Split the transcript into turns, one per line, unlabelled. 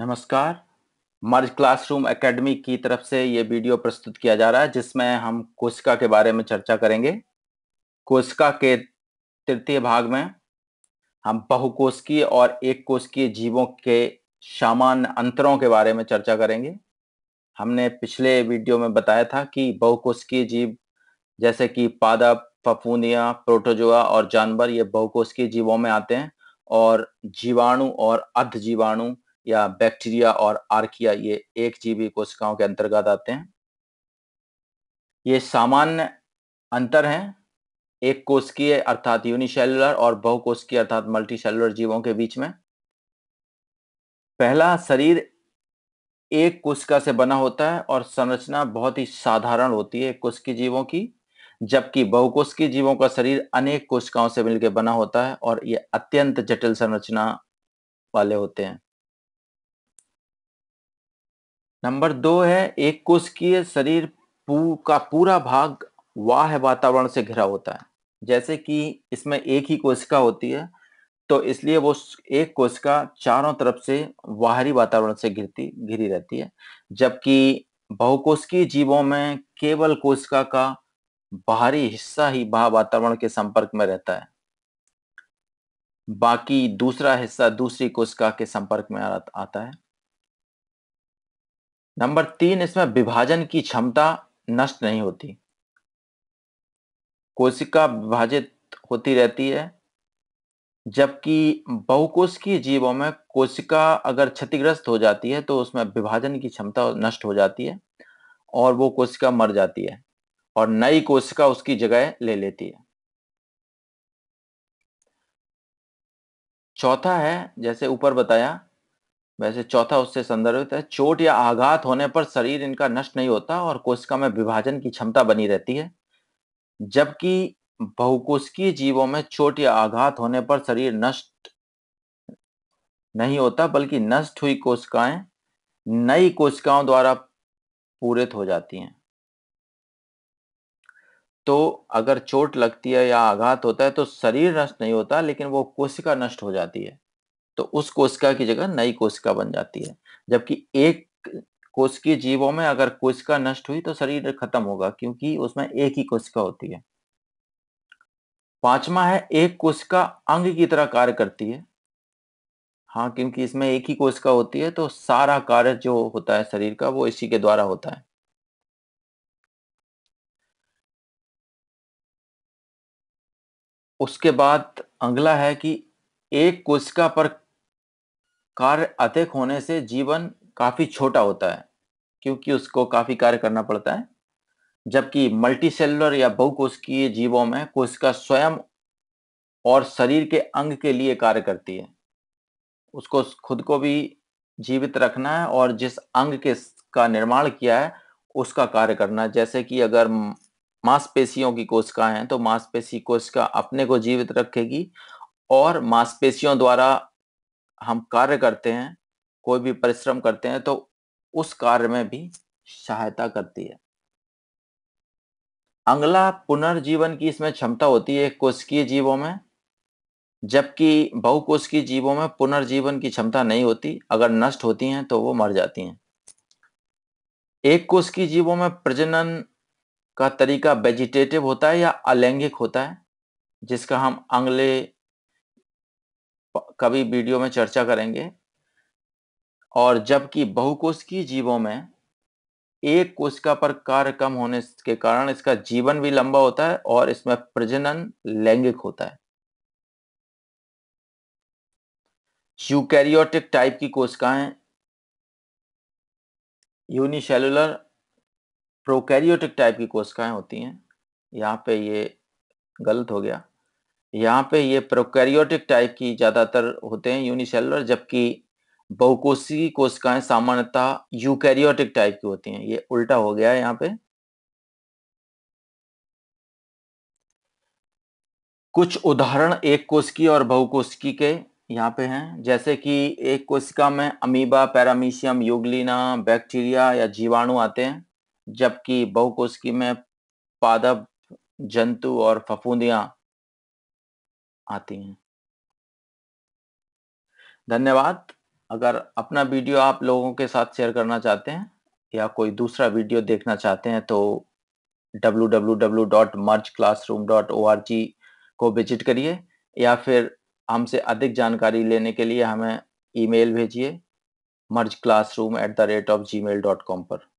नमस्कार मर्ज classroom academy की तरफ से ये वीडियो प्रस्तुत किया जा रहा है जिसमें हम कोशिका के बारे में चर्चा करेंगे कोशिका के तृतीय भाग में हम बहुकोशिकीय और एक कोशिकीय जीवों के सामान्य अंतरों के बारे में चर्चा करेंगे हमने पिछले वीडियो में बताया था कि बहुकोशिकीय जीव जैसे कि पादप फफूंदियाँ प्रोटोजोआ और जानवर ये बहुकोशिकीय जीवों में आते हैं और जीवाणु और अर्ध जीवाणु या बैक्टीरिया और आर्किया ये एक जीवी कोशिकाओं के अंतर्गत आते हैं ये सामान्य अंतर हैं एक कोशिकीय अर्थात यूनिसेलुलर और बहुकोशिकीय अर्थात सेलुलर जीवों के बीच में पहला शरीर एक कोशिका से बना होता है और संरचना बहुत ही साधारण होती है कोशिकीय जीवों की जबकि बहुकोशिकीय जीवों का शरीर अनेक कोशिकाओं से मिलकर बना होता है और ये अत्यंत जटिल संरचना वाले होते हैं नंबर दो है एक कोशिकीय शरीर पू, का पूरा भाग वाह वातावरण से घिरा होता है जैसे कि इसमें एक ही कोशिका होती है तो इसलिए वो एक कोशिका चारों तरफ से बाहरी वातावरण से घिरती घिरी रहती है जबकि बहुकोशिकीय जीवों में केवल कोशिका का बाहरी हिस्सा ही बाह वातावरण के संपर्क में रहता है बाकी दूसरा हिस्सा दूसरी कोशिका के संपर्क में आता है नंबर तीन इसमें विभाजन की क्षमता नष्ट नहीं होती कोशिका विभाजित होती रहती है जबकि बहुकोशिकीय जीवों में कोशिका अगर क्षतिग्रस्त हो जाती है तो उसमें विभाजन की क्षमता नष्ट हो जाती है और वो कोशिका मर जाती है और नई कोशिका उसकी जगह ले लेती है चौथा है जैसे ऊपर बताया वैसे चौथा उससे संदर्भित है चोट या आघात होने पर शरीर इनका नष्ट नहीं होता और कोशिका में विभाजन की क्षमता बनी रहती है जबकि बहुकोशिकीय जीवों में चोट या आघात होने पर शरीर नष्ट नहीं होता बल्कि नष्ट हुई कोशिकाएं नई कोशिकाओं द्वारा पूरित हो जाती हैं तो अगर चोट लगती है या आघात होता है तो शरीर नष्ट नहीं होता लेकिन वो कोशिका नष्ट हो जाती है तो उस कोशिका की जगह नई कोशिका बन जाती है जबकि एक कोशिकीय जीवों में अगर कोशिका नष्ट हुई तो शरीर खत्म होगा क्योंकि उसमें एक ही कोशिका होती है पांचवा है एक कोशिका अंग की तरह कार्य करती है हाँ क्योंकि इसमें एक ही कोशिका होती है तो सारा कार्य जो होता है शरीर का वो इसी के द्वारा होता है उसके बाद अगला है कि एक कोशिका पर कार्य अधिक होने से जीवन काफी छोटा होता है क्योंकि उसको काफी कार्य करना पड़ता है जबकि मल्टी सेलुलर या बहुकोशिकीय जीवों में कोशिका स्वयं और शरीर के अंग के लिए कार्य करती है उसको खुद को भी जीवित रखना है और जिस अंग के का निर्माण किया है उसका कार्य करना है जैसे कि अगर मांसपेशियों की कोशिकाएं हैं तो मांसपेशी कोशिका अपने को जीवित रखेगी और मांसपेशियों द्वारा हम कार्य करते हैं कोई भी परिश्रम करते हैं तो उस कार्य में भी सहायता करती है अंगला पुनर्जीवन की इसमें क्षमता होती है कोशिकीय जीवों में जबकि बहुकोशिकीय जीवों में पुनर्जीवन की क्षमता नहीं होती अगर नष्ट होती हैं तो वो मर जाती हैं एक कोशिकीय जीवों में प्रजनन का तरीका वेजिटेटिव होता है या अलैंगिक होता है जिसका हम अंगले कभी वीडियो में चर्चा करेंगे और जबकि की जीवों में एक कोशिका पर कार्य कम होने के कारण इसका जीवन भी लंबा होता है और इसमें प्रजनन लैंगिक होता है यूकैरियोटिक टाइप की कोशिकाएं यूनिशेलुलर प्रोकैरियोटिक टाइप की कोशिकाएं होती हैं यहां पे ये गलत हो गया यहाँ पे ये प्रोकैरियोटिक टाइप की ज़्यादातर होते हैं यूनिसेलुलर जबकि बहुकोशी कोशिकाएं सामान्यतः यूकैरियोटिक टाइप की होती हैं ये उल्टा हो गया है यहाँ पे कुछ उदाहरण एक कोशिकी और बहुकोशिकी के यहाँ पे हैं जैसे कि एक कोशिका में अमीबा पैरामीशियम यूगलिना बैक्टीरिया या जीवाणु आते हैं जबकि बहुकोशिकी में पादप जंतु और फफूंदियां आती हैं धन्यवाद अगर अपना वीडियो आप लोगों के साथ शेयर करना चाहते हैं या कोई दूसरा वीडियो देखना चाहते हैं तो www.mergeclassroom.org को विजिट करिए या फिर हमसे अधिक जानकारी लेने के लिए हमें ईमेल भेजिए merge classroom at the rate of Gmail dot com पर